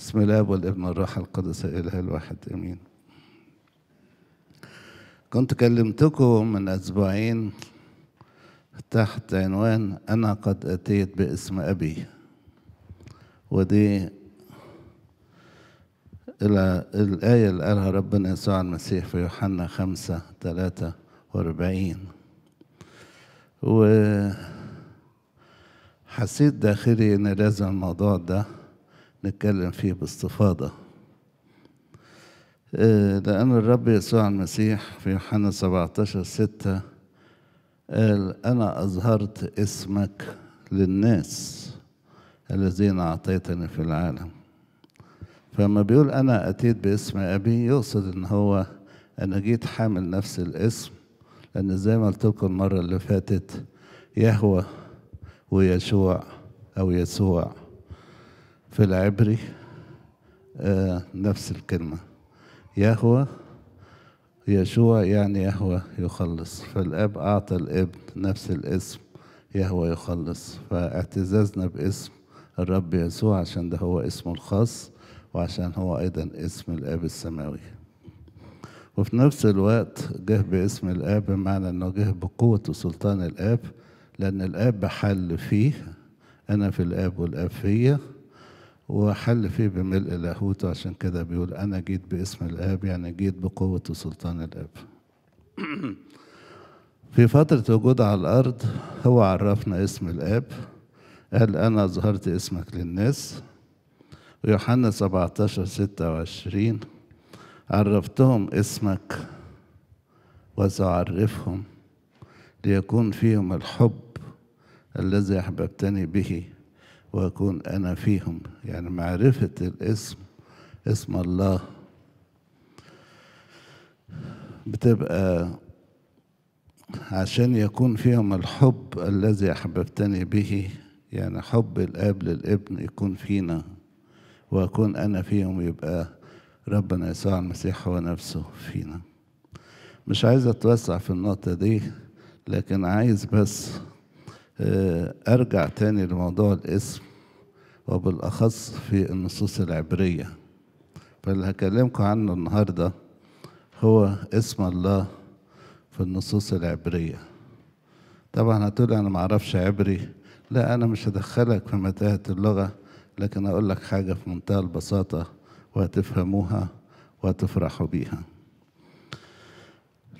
بسم الاب والابن الروح القدس الاله الواحد امين كنت كلمتكم من اسبوعين تحت عنوان انا قد اتيت باسم ابي ودي الى الايه اللي قالها ربنا يسوع المسيح في يوحنا خمسة ثلاثة واربعين وحسيت داخلي ان لازم الموضوع ده نتكلم فيه باستفاضة آه، لأن الرب يسوع المسيح في يوحنا 17 6 قال أنا أظهرت اسمك للناس الذين أعطيتني في العالم فما بيقول أنا أتيت باسم أبي يقصد إن هو أنا جيت حامل نفس الاسم لأن زي ما قلت لكم المرة اللي فاتت يهوى ويشوع أو يسوع في العبري آه، نفس الكلمة يهوى يشوع يعني يهوى يخلص فالاب اعطى الابن نفس الاسم يهوى يخلص فاعتزازنا باسم الرب يسوع عشان ده هو اسمه الخاص وعشان هو ايضا اسم الاب السماوي وفي نفس الوقت جه باسم الاب بمعنى انه جه بقوه وسلطان الاب لان الاب حل فيه انا في الاب والاب فيا وحل فيه بملء لاهوته عشان كده بيقول أنا جيت باسم الآب يعني جيت بقوة وسلطان الآب في فترة وجوده على الأرض هو عرفنا اسم الآب قال أنا أظهرت اسمك للناس ويوحنا 17 26 عرفتهم اسمك وسأعرفهم ليكون فيهم الحب الذي أحببتني به واكون انا فيهم يعني معرفه الاسم اسم الله بتبقى عشان يكون فيهم الحب الذي احببتني به يعني حب الاب للابن يكون فينا واكون انا فيهم يبقى ربنا يسوع المسيح هو نفسه فينا مش عايز اتوسع في النقطه دي لكن عايز بس آه، أرجع تاني لموضوع الاسم وبالأخص في النصوص العبرية فاللي هكلمكم عنه النهاردة هو اسم الله في النصوص العبرية طبعا هتقول أنا معرفش عبري لا أنا مش هدخلك في متاهة اللغة لكن أقول لك حاجة في منتهى البساطة وهتفهموها وهتفرحوا بيها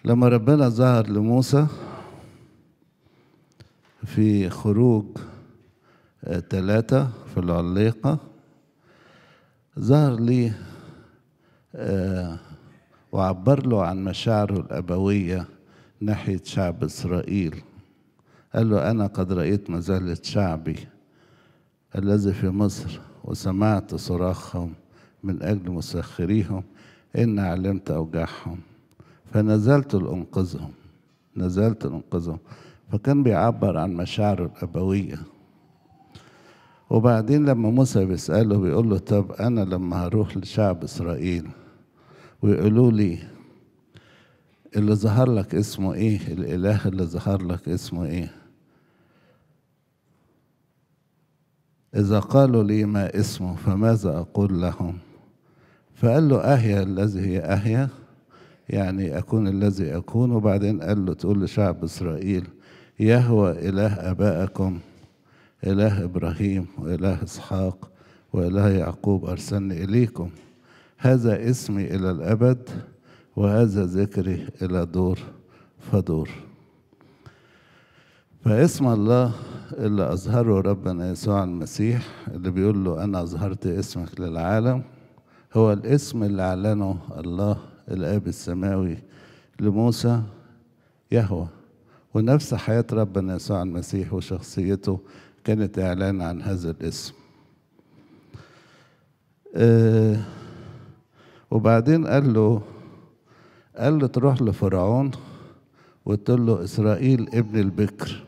لما ربنا ظهر لموسى في خروج ثلاثة آه، في العليقة ظهر لي آه، وعبر له عن مشاعره الأبوية ناحية شعب إسرائيل قال له أنا قد رأيت مزالة شعبي الذي في مصر وسمعت صراخهم من أجل مسخريهم إن علمت أوجاعهم فنزلت لأنقذهم نزلت لأنقذهم فكان بيعبر عن مشاعره الأبوية وبعدين لما موسى بيسأله بيقول له طب أنا لما هروح لشعب إسرائيل ويقولوا لي اللي ظهر لك اسمه إيه الإله اللي ظهر لك اسمه إيه إذا قالوا لي ما اسمه فماذا أقول لهم فقال له أهيا الذي هي أهيا يعني أكون الذي أكون وبعدين قال له تقول لشعب إسرائيل يهوى إله أبائكم إله إبراهيم وإله إسحاق وإله يعقوب أرسلني إليكم هذا اسمي إلى الأبد وهذا ذكري إلى دور فدور فاسم الله اللي أظهره ربنا يسوع المسيح اللي بيقول له أنا أظهرت اسمك للعالم هو الاسم اللي أعلنه الله الآب السماوي لموسى يهوه ونفس حياة ربنا يسوع المسيح وشخصيته كانت إعلان عن هذا الاسم آه، وبعدين قال له قال له تروح لفرعون وتقول له إسرائيل ابن البكر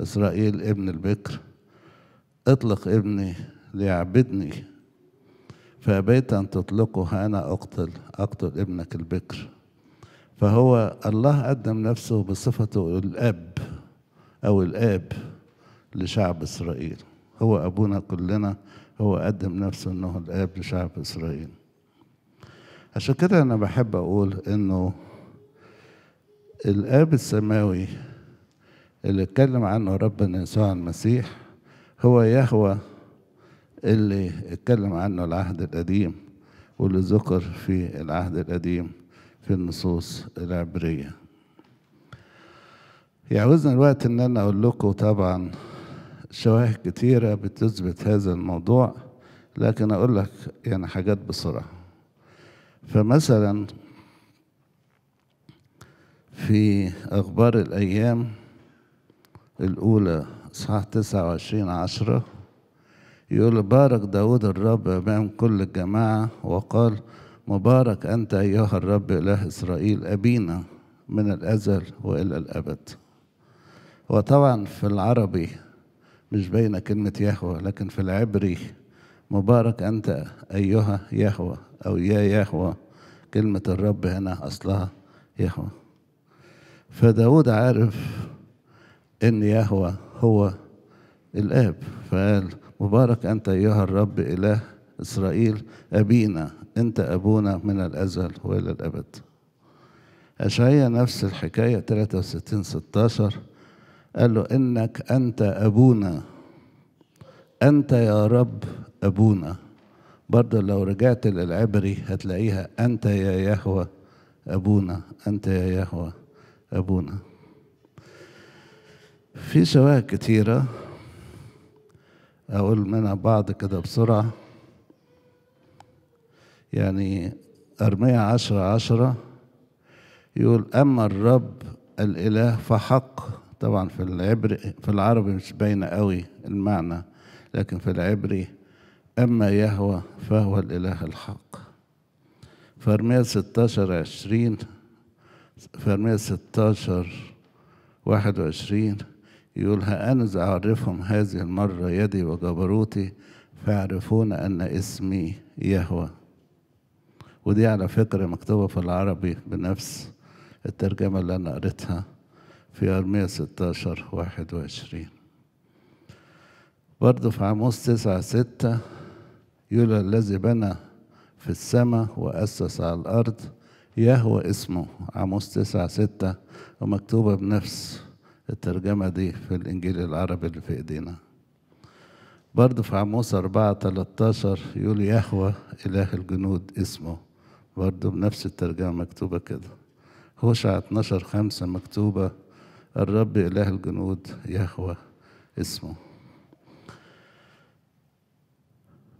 إسرائيل ابن البكر اطلق ابني ليعبدني فأبيت أن تطلقه أنا أقتل أقتل ابنك البكر فهو الله قدم نفسه بصفته الأب أو الآب لشعب إسرائيل هو أبونا كلنا هو قدم نفسه أنه الآب لشعب إسرائيل عشان كده أنا بحب أقول أنه الآب السماوي اللي اتكلم عنه ربنا يسوع المسيح هو يهوى اللي اتكلم عنه العهد القديم واللي ذكر في العهد القديم في النصوص العبرية يعوزنا الوقت ان انا اقول لكم طبعا شواهد كتيرة بتثبت هذا الموضوع لكن اقول لك يعني حاجات بسرعة فمثلا في اخبار الايام الاولى تسعة 29 عشرة يقول بارك داود الرب أمام كل الجماعة وقال مبارك أنت أيها الرب إله إسرائيل أبينا من الأزل وإلى الأبد وطبعا في العربي مش باينة كلمة يهوى لكن في العبري مبارك أنت أيها يهوى أو يا يهوى كلمة الرب هنا أصلها يهوى فداود عارف إن يهوى هو الآب فقال مبارك أنت أيها الرب إله إسرائيل أبينا أنت أبونا من الأزل وإلى الأبد أشعيا نفس الحكاية 63 16 قال له إنك أنت أبونا أنت يا رب أبونا برضه لو رجعت للعبري هتلاقيها أنت يا يهوى أبونا أنت يا يهوى أبونا في شواهد كتيرة أقول منها بعض كده بسرعة يعني أرمية عشرة عشرة يقول أما الرب الإله فحق طبعا في العبري في العربي مش باينة قوي المعنى لكن في العبري أما يهوى فهو الإله الحق فأرمية 16 20 فأرمية 16 21 يقول هأنز أعرفهم هذه المرة يدي وجبروتي فيعرفون أن اسمي يهوى ودي على يعني فكرة مكتوبة في العربي بنفس الترجمة اللي أنا قريتها في أرمية 16 21 برضه في عموس 9 6 يولى الذي بنى في السماء وأسس على الأرض يهوى اسمه عموس 9 6 ومكتوبة بنفس الترجمة دي في الإنجيل العربي اللي في إيدينا برضه في عموس 4 13 يقول يهوى إله الجنود اسمه برضه بنفس الترجمة مكتوبة كده هوشع 12 خمسة مكتوبة الرب إله الجنود يهوى اسمه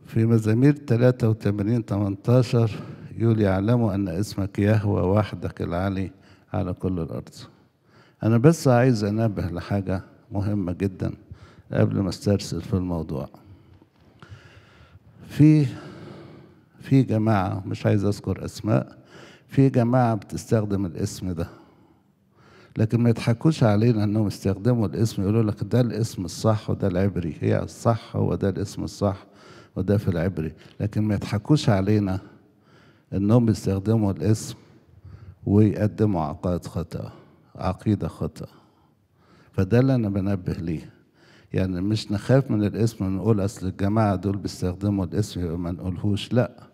في مزامير 83 18 يقول يعلموا أن اسمك يهوى وحدك العلي على كل الأرض أنا بس عايز أنبه لحاجة مهمة جدا قبل ما استرسل في الموضوع في في جماعة مش عايز أذكر أسماء في جماعة بتستخدم الاسم ده لكن ما يضحكوش علينا انهم استخدموا الاسم يقولوا لك ده الاسم الصح وده العبري هي الصح هو ده الاسم الصح وده في العبري لكن ما يضحكوش علينا انهم بيستخدموا الاسم ويقدموا عقائد خطأ عقيدة خطأ فده اللي أنا بنبه ليه يعني مش نخاف من الاسم ونقول أصل الجماعة دول بيستخدموا الاسم يبقى ما نقولهوش لأ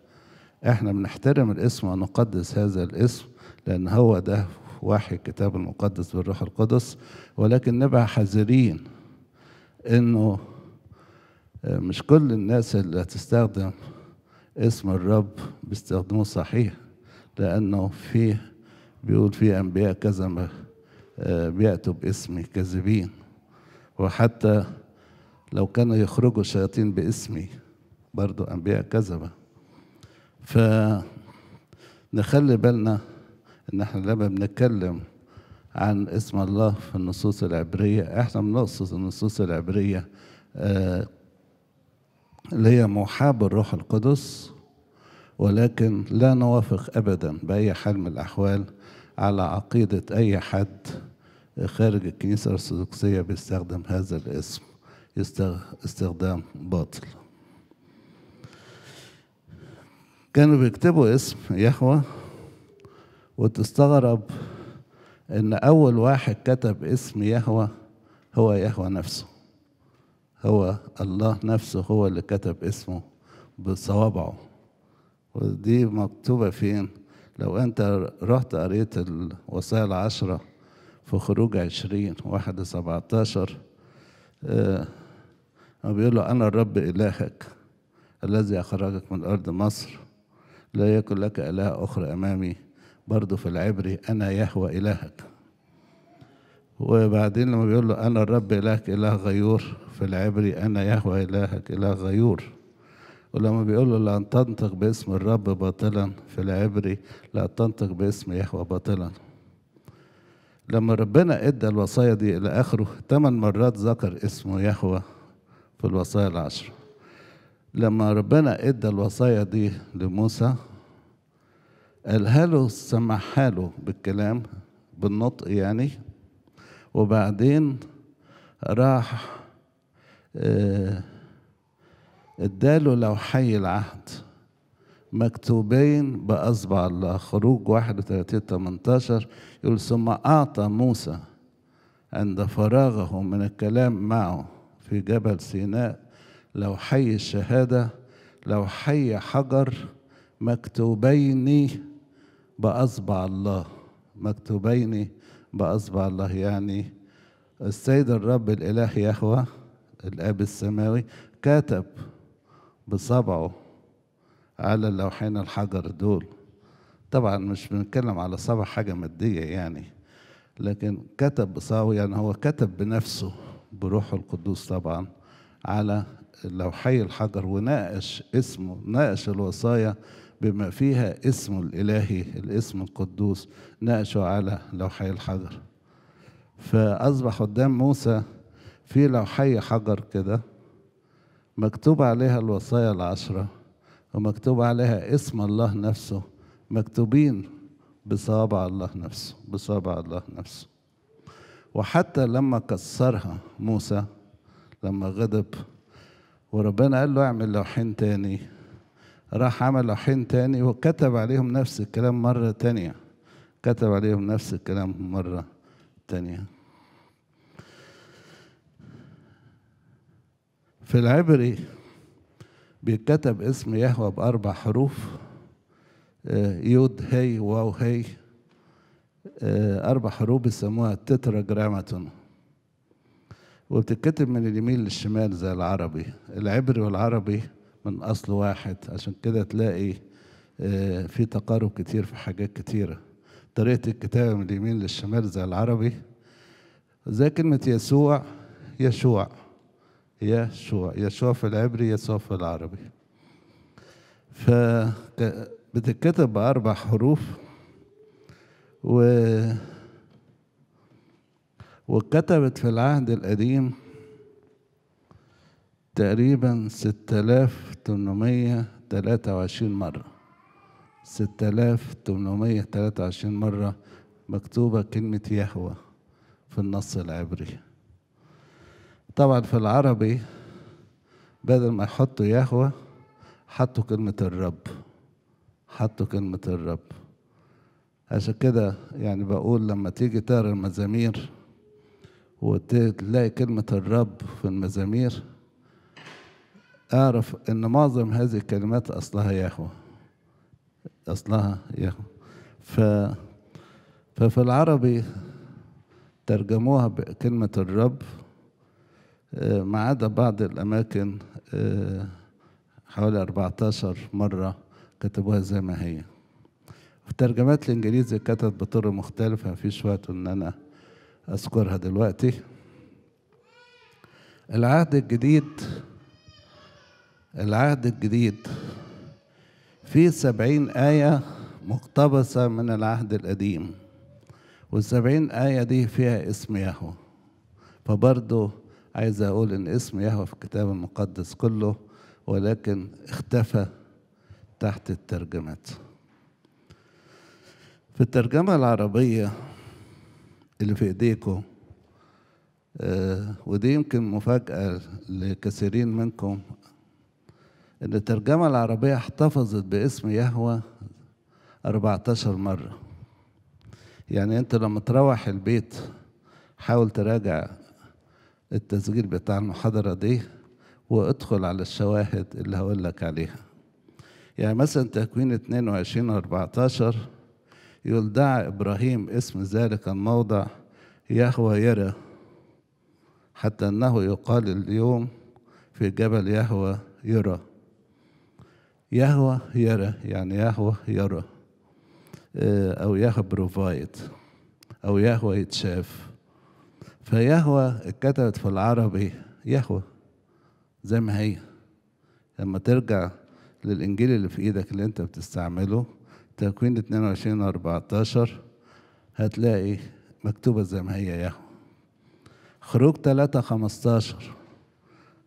احنا بنحترم الاسم ونقدس هذا الاسم لان هو ده وحي الكتاب المقدس بالروح القدس ولكن نبقى حذرين انه آه، مش كل الناس اللي هتستخدم اسم الرب بيستخدموه صحيح لانه في بيقول في انبياء كذا آه، بياتوا باسمي كاذبين وحتى لو كانوا يخرجوا الشياطين باسمي برضو انبياء كذبه فنخلي بالنا ان احنا لما بنتكلم عن اسم الله في النصوص العبرية احنا بنقصد النصوص العبرية آه، اللي هي موحاة بالروح القدس ولكن لا نوافق ابدا باي حال من الاحوال على عقيدة اي حد خارج الكنيسة الأرثوذكسية بيستخدم هذا الاسم استخدام باطل كانوا بيكتبوا اسم يهوى وتستغرب ان اول واحد كتب اسم يهوى هو يهوى نفسه هو الله نفسه هو اللي كتب اسمه بصوابعه ودي مكتوبه فين لو انت رحت قريت الوصايا العشره في خروج عشرين واحد سبعتاشر آه، بيقول له انا الرب الهك الذي اخرجك من ارض مصر لا يكن لك إله أخرى أمامي برضه في العبري أنا يهوى إلهك وبعدين لما بيقول له أنا الرب إلهك إله غيور في العبري أنا يهوى إلهك إله غيور ولما بيقول له لا تنطق باسم الرب باطلا في العبري لا تنطق باسم يهوى باطلا لما ربنا ادى الوصايا دي الى اخره ثمان مرات ذكر اسمه يهوى في الوصايا العشر لما ربنا ادى الوصايا دي لموسى قالها له سمعها له بالكلام بالنطق يعني وبعدين راح آه، اداله لوحي العهد مكتوبين بأصبع الله خروج 31 18 يقول ثم أعطى موسى عند فراغه من الكلام معه في جبل سيناء لو حي الشهادة لو حي حجر مكتوبين بأصبع الله مكتوبين بأصبع الله يعني السيد الرب الإله يهوى الآب السماوي كتب بصبعه على اللوحين الحجر دول طبعا مش بنتكلم على صبع حاجة مادية يعني لكن كتب بصبعه يعني هو كتب بنفسه بروحه القدوس طبعا على لو حي الحجر وناقش اسمه ناقش الوصايا بما فيها اسمه الإلهي الاسم القدوس ناقشه على لوحي الحجر فأصبح قدام موسى في لوحي حجر كده مكتوب عليها الوصايا العشرة ومكتوب عليها اسم الله نفسه مكتوبين بصابع الله نفسه بصابع الله نفسه وحتى لما كسرها موسى لما غضب وربنا قال له اعمل لوحين تاني راح عمل لوحين تاني وكتب عليهم نفس الكلام مرة تانية كتب عليهم نفس الكلام مرة تانية في العبري بيتكتب اسم يهوى بأربع حروف آه، يود هي واو هي آه، أربع حروف بيسموها تترا جراماتون وبتتكتب من اليمين للشمال زي العربي العبري والعربي من أصل واحد عشان كده تلاقي آه، في تقارب كتير في حاجات كتيرة طريقة الكتابة من اليمين للشمال زي العربي زي كلمة يسوع يشوع يشوع يشوع في العبري يسوع في العربي فبتتكتب بأربع حروف و وكتبت في العهد القديم تقريبا 6823 مرة 6823 مرة مكتوبة كلمة يهوى في النص العبري طبعا في العربي بدل ما يحطوا يهوى حطوا كلمة الرب حطوا كلمة الرب عشان كده يعني بقول لما تيجي تقرا المزامير وتلاقي كلمة الرب في المزامير اعرف ان معظم هذه الكلمات اصلها ياهو اصلها ياهو ف ففي العربي ترجموها بكلمة الرب آه، ما عدا بعض الأماكن آه، حوالي 14 مرة كتبوها زي ما هي في ترجمات الإنجليزي كتبت بطرق مختلفة مفيش وقت إن أنا أذكرها دلوقتي العهد الجديد العهد الجديد فيه سبعين آية مقتبسة من العهد القديم والسبعين آية دي فيها اسم يهوى فبرضه عايز أقول إن اسم يهوى في الكتاب المقدس كله ولكن اختفى تحت الترجمات في الترجمة العربية اللي في ايديكم آه، ودي يمكن مفاجأة لكثيرين منكم إن الترجمة العربية احتفظت باسم يهوى 14 مرة يعني أنت لما تروح البيت حاول تراجع التسجيل بتاع المحاضرة دي وادخل على الشواهد اللي هقول لك عليها يعني مثلا تكوين 22 14 دع إبراهيم اسم ذلك الموضع يهوى يرى حتى أنه يقال اليوم في جبل يهوى يرى يهوى يرى يعني يهوى يرى آه، أو يهوى بروفايد أو يهوى يتشاف فيهوى اتكتبت في العربي يهوى زي ما هي لما ترجع للإنجيل اللي في إيدك اللي أنت بتستعمله تكوين 22 14 هتلاقي مكتوبة زي ما هي يا خروج 3 15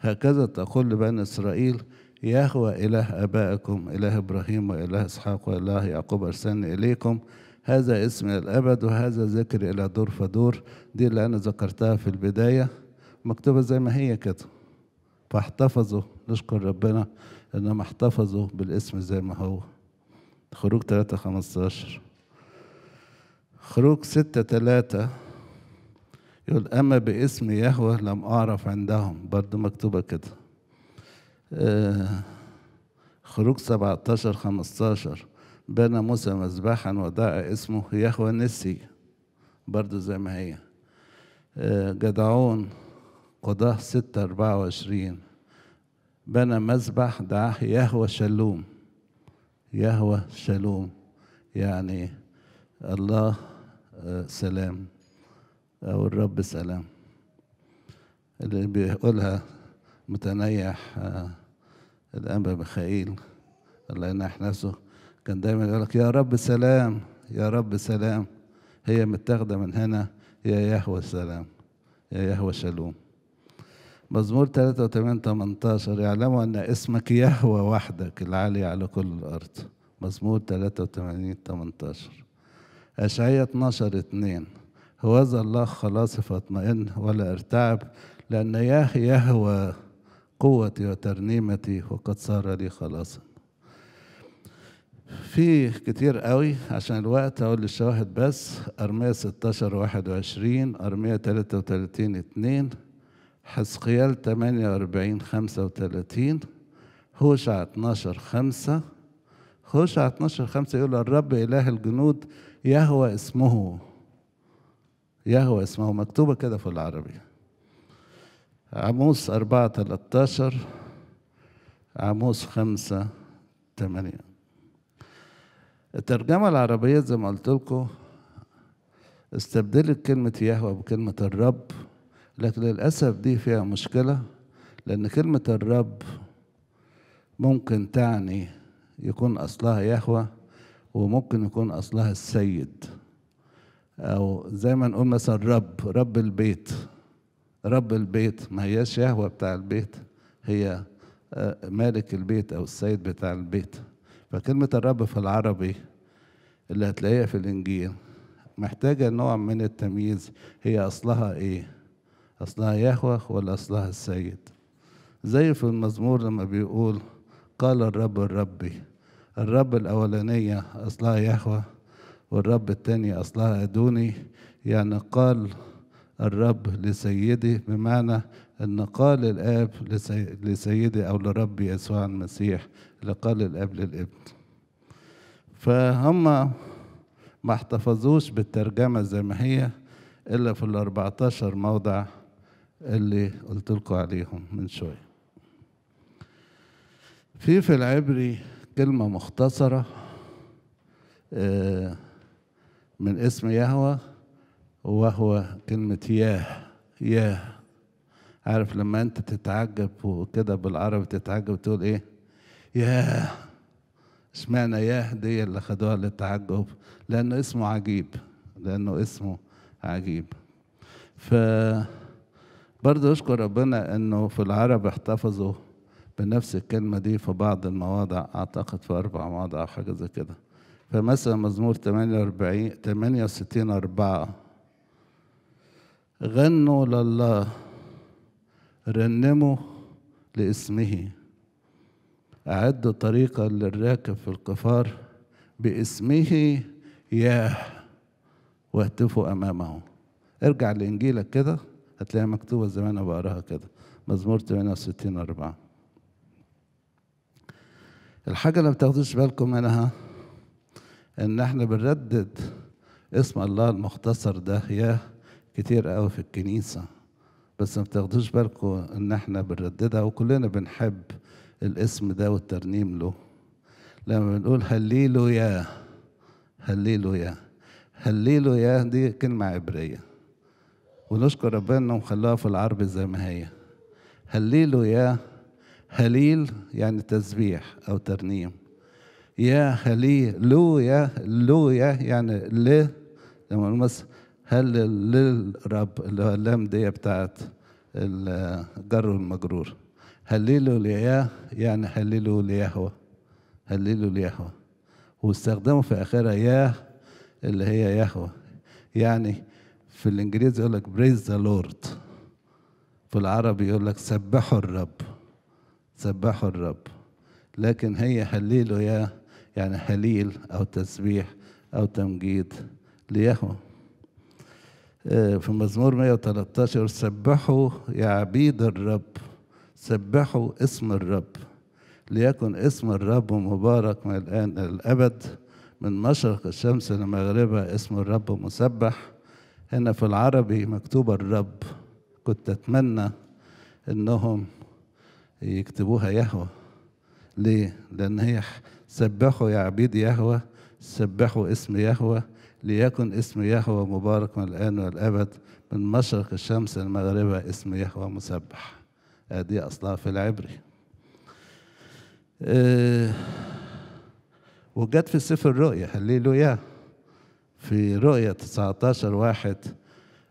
هكذا تقول لبني إسرائيل يهوى إله أبائكم إله إبراهيم وإله إسحاق وإله يعقوب أرسلني إليكم هذا اسم الأبد وهذا ذكر إلى دور فدور دي اللي أنا ذكرتها في البداية مكتوبة زي ما هي كده فاحتفظوا نشكر ربنا إنهم احتفظوا بالاسم زي ما هو خروج 3 15 خروج 6 3 يقول أما باسم يهوه لم أعرف عندهم برضو مكتوبة كده آه، خروج 17 15 بنى موسى مذبحا ودعا اسمه يهوه نسي برضو زي ما هي آه، جدعون قضاه أربعة وعشرين بنى مذبح دعاه يهوه شلوم يهوى شالوم يعني الله آه، سلام أو الرب سلام اللي بيقولها متنيح آه، الأنبا ميخائيل الله ينح نفسه كان دايما يقول لك يا رب سلام يا رب سلام هي متاخدة من هنا يا يهوى سلام يا يهوى شالوم مزمور 83 18 يعلموا أن اسمك يهوى وحدك العالي على كل الأرض مزمور 83 18 اشعياء 12 2 هوذا الله خلاصي فاطمئن ولا ارتعب لأن ياه يهوى قوتي وترنيمتي وقد صار لي خلاصا في كتير قوي عشان الوقت أقول للشواهد بس أرمية 16 21 أرمية 33 2 حزقيال 48 35 هوشع 12 5 هوشع 12 5 يقول الرب إله الجنود يهوى اسمه يهوى اسمه مكتوبة كده في العربي عموس 4 13 عموس 5 8 الترجمة العربية زي ما قلت لكم استبدلت كلمة يهوى بكلمة الرب لكن للأسف دي فيها مشكلة لأن كلمة الرب ممكن تعني يكون أصلها يهوى وممكن يكون أصلها السيد أو زي ما نقول مثلا رب رب البيت رب البيت ما هياش يهوى بتاع البيت هي آه، مالك البيت أو السيد بتاع البيت فكلمة الرب في العربي اللي هتلاقيها في الإنجيل محتاجة نوع من التمييز هي أصلها إيه أصلها يهوه أصلها السيد زي في المزمور لما بيقول قال الرب الربي الرب الأولانية أصلها يهوه والرب الثاني أصلها أدوني يعني قال الرب لسيدي بمعنى أن قال الآب لسيدي أو لربي يسوع المسيح اللي قال الآب للابن فهم ما احتفظوش بالترجمة زي ما هي إلا في الأربعتاشر موضع اللي قلت لكم عليهم من شوية في في العبري كلمة مختصرة آه، من اسم يهوى وهو كلمة ياه ياه عارف لما انت تتعجب وكده بالعربي تتعجب تقول ايه ياه اشمعنى ياه دي اللي خدوها للتعجب لانه اسمه عجيب لانه اسمه عجيب ف برضه اشكر ربنا انه في العرب احتفظوا بنفس الكلمة دي في بعض المواضع اعتقد في اربع مواضع او حاجة زي كده فمثلا مزمور 48 68 4 غنوا لله رنموا لاسمه أعدوا طريقا للراكب في القفار باسمه ياه واهتفوا أمامه ارجع لإنجيلك كده هتلاقيها مكتوبة زي ما أنا بقراها كده مزمور 68 4 الحاجة اللي ما بتاخدوش بالكم منها إن إحنا بنردد اسم الله المختصر ده ياه كتير قوي في الكنيسة بس ما بتاخدوش بالكم إن إحنا بنرددها وكلنا بنحب الاسم ده والترنيم له لما بنقول هليلو يا هليلو يا هليلو يا دي كلمة عبرية ونشكر ربنا وخلاها في العرب زي ما هي هللوا يا هليل يعني تسبيح أو ترنيم يا هليل لو يا يعني ل لما نمس هلل للرب اللي هو اللام دي بتاعت الجر والمجرور هللوا ليا يعني هللوا ليهوى هللوا ليهوى واستخدموا في اخرها يا اللي هي يهوى يعني في الانجليزي يقول لك بريز ذا لورد في العربي يقول لك سبحوا الرب سبحوا الرب لكن هي هللوا يا يعني هليل او تسبيح او تمجيد ليهو آه، في مزمور 113 سبحوا يا عبيد الرب سبحوا اسم الرب ليكن اسم الرب مبارك من الآن إلى الأبد من مشرق الشمس لمغربها اسم الرب مسبح هنا في العربي مكتوبة الرب كنت أتمنى إنهم يكتبوها يهوى ليه؟ لأن هي سبحوا يا عبيد يهوى سبحوا اسم يهوى ليكن اسم يهوى مبارك من الآن والأبد من مشرق الشمس المغربة اسم يهوى مسبح هذه أصلها في العبري أه وجت في سفر الرؤيا هللويا في رؤية 19 واحد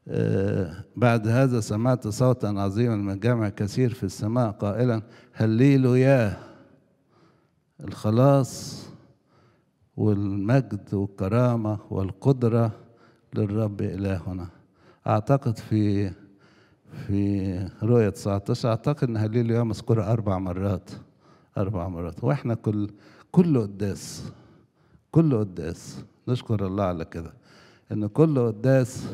آه، بعد هذا سمعت صوتا عظيما من جمع كثير في السماء قائلا هللوا يا الخلاص والمجد والكرامة والقدرة للرب إلهنا أعتقد في في رؤية 19 أعتقد إن هليل ياه مذكورة أربع مرات أربع مرات وإحنا كل كله قداس كله قداس نشكر الله على كده ان كل قداس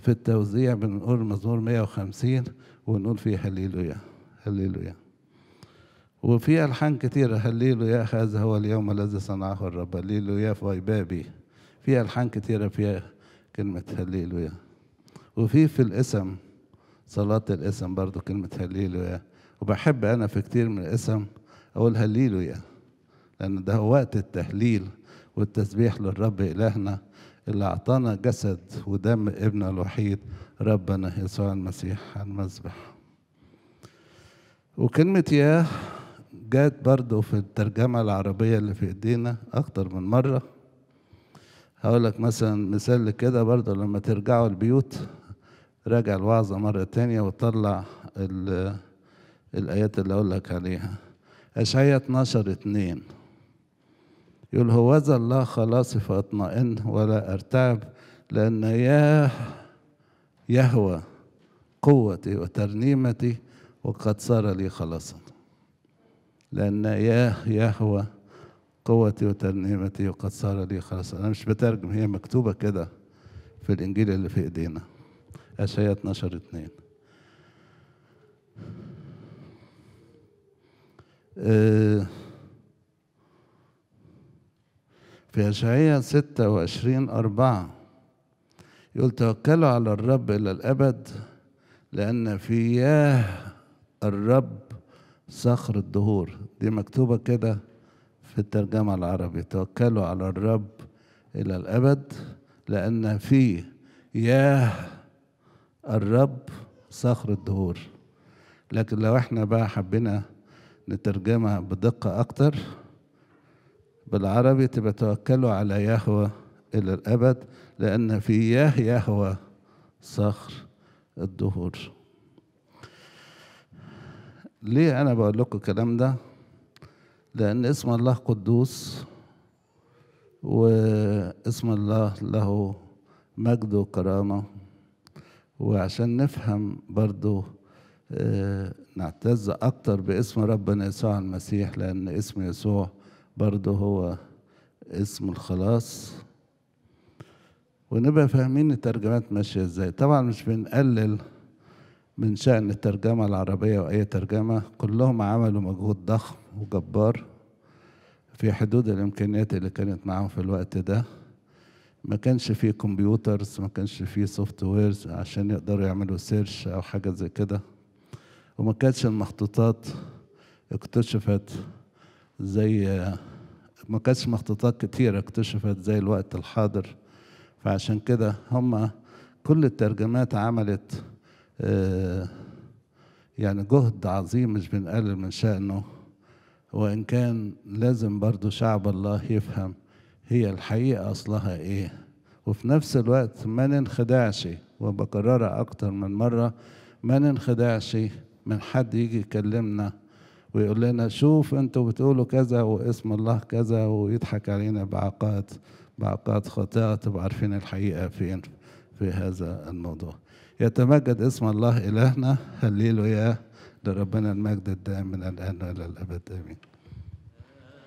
في التوزيع بنقول مزمور 150 ونقول فيه هللويا هللويا وفي ألحان كتيرة هللويا هذا هو اليوم الذي صنعه الرب هللويا في بابي في ألحان كتيرة فيها كلمة هللويا وفي في الاسم صلاة الاسم برضو كلمة هللويا وبحب أنا في كتير من الاسم أقول هللويا لأن ده وقت التهليل والتسبيح للرب إلهنا اللي أعطانا جسد ودم ابنه الوحيد ربنا يسوع المسيح المسبح وكلمة ياه جات برضو في الترجمة العربية اللي في ايدينا أكتر من مرة هقول لك مثلا مثال كده برضو لما ترجعوا البيوت راجع الوعظة مرة تانية وطلع الآيات اللي أقول لك عليها أشعية 12 2 يقول هوذا الله خلاصي فاطمئن ولا ارتعب لان يا يهوى قوتي وترنيمتي وقد صار لي خلاصا لان يا يهوى قوتي وترنيمتي وقد صار لي خلاصا انا مش بترجم هي مكتوبه كده في الانجيل اللي في ايدينا اشعياء 12 2 أه في أشعية 26 أربعة يقول توكلوا على الرب إلى الأبد لأن في ياه الرب صخر الدهور دي مكتوبة كده في الترجمة العربي توكلوا على الرب إلى الأبد لأن في ياه الرب صخر الدهور لكن لو احنا بقى حبينا نترجمها بدقة أكتر بالعربي تبقى توكلوا على يهوى إلى الأبد لأن في ياه يهوى صخر الدهور ليه أنا بقول لكم الكلام ده؟ لأن اسم الله قدوس واسم الله له مجد وكرامة وعشان نفهم برضو آه، نعتز أكتر باسم ربنا يسوع المسيح لأن اسم يسوع برضه هو اسم الخلاص ونبقى فاهمين الترجمات ماشية ازاي طبعا مش بنقلل من شأن الترجمة العربية وأي ترجمة كلهم عملوا مجهود ضخم وجبار في حدود الإمكانيات اللي كانت معاهم في الوقت ده ما كانش فيه كمبيوترز ما كانش فيه سوفت ويرز عشان يقدروا يعملوا سيرش أو حاجة زي كده وما كانتش المخطوطات اكتشفت زي ما كانش مخطوطات كتير اكتشفت زي الوقت الحاضر فعشان كده هم كل الترجمات عملت آه، يعني جهد عظيم مش بنقلل من شأنه وإن كان لازم برضو شعب الله يفهم هي الحقيقة أصلها إيه وفي نفس الوقت ما ننخدعش وبكررها أكتر من مرة ما ننخدعش من حد يجي يكلمنا ويقول لنا شوف انتوا بتقولوا كذا واسم الله كذا ويضحك علينا بعقات بعقات خاطئه تبقى عارفين الحقيقه فين في هذا الموضوع يتمجد اسم الله الهنا هللويا لربنا المجد الدائم من الان والى الابد امين